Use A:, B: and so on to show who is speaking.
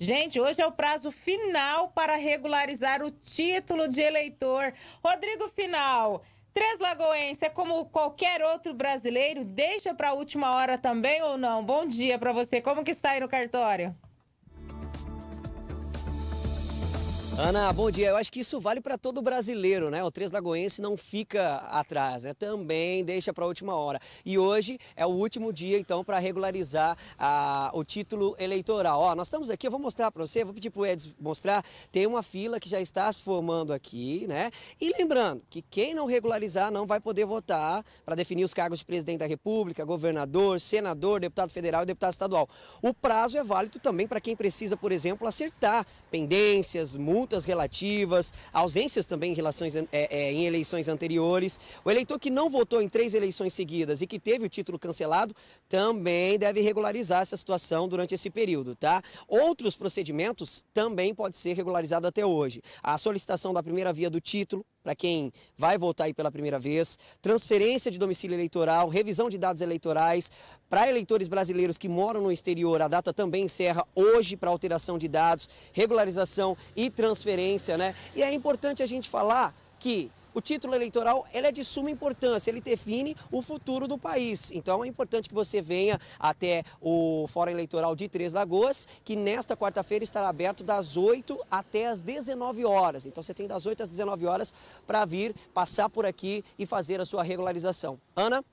A: Gente, hoje é o prazo final para regularizar o título de eleitor. Rodrigo Final. Três Lagoense, é como qualquer outro brasileiro, deixa para a última hora também ou não? Bom dia para você. Como que está aí no cartório?
B: Ana, bom dia. Eu acho que isso vale para todo brasileiro, né? O Três Lagoense não fica atrás, né? Também deixa para a última hora. E hoje é o último dia, então, para regularizar a, ah, o título eleitoral. Ó, nós estamos aqui, eu vou mostrar para você, vou pedir para o Edson mostrar. Tem uma fila que já está se formando aqui, né? E lembrando que quem não regularizar não vai poder votar para definir os cargos de presidente da República, governador, senador, deputado federal e deputado estadual. O prazo é válido também para quem precisa, por exemplo, acertar pendências, multas relativas, ausências também em, relações, é, é, em eleições anteriores. O eleitor que não votou em três eleições seguidas e que teve o título cancelado também deve regularizar essa situação durante esse período, tá? Outros procedimentos também pode ser regularizado até hoje. A solicitação da primeira via do título, para quem vai votar aí pela primeira vez, transferência de domicílio eleitoral, revisão de dados eleitorais. Para eleitores brasileiros que moram no exterior, a data também encerra hoje para alteração de dados, regularização e transferência, né? E é importante a gente falar que o título eleitoral ele é de suma importância, ele define o futuro do país. Então é importante que você venha até o Fórum Eleitoral de Três Lagoas, que nesta quarta-feira estará aberto das 8 até as 19 horas. Então você tem das 8 às 19 horas para vir, passar por aqui e fazer a sua regularização. Ana?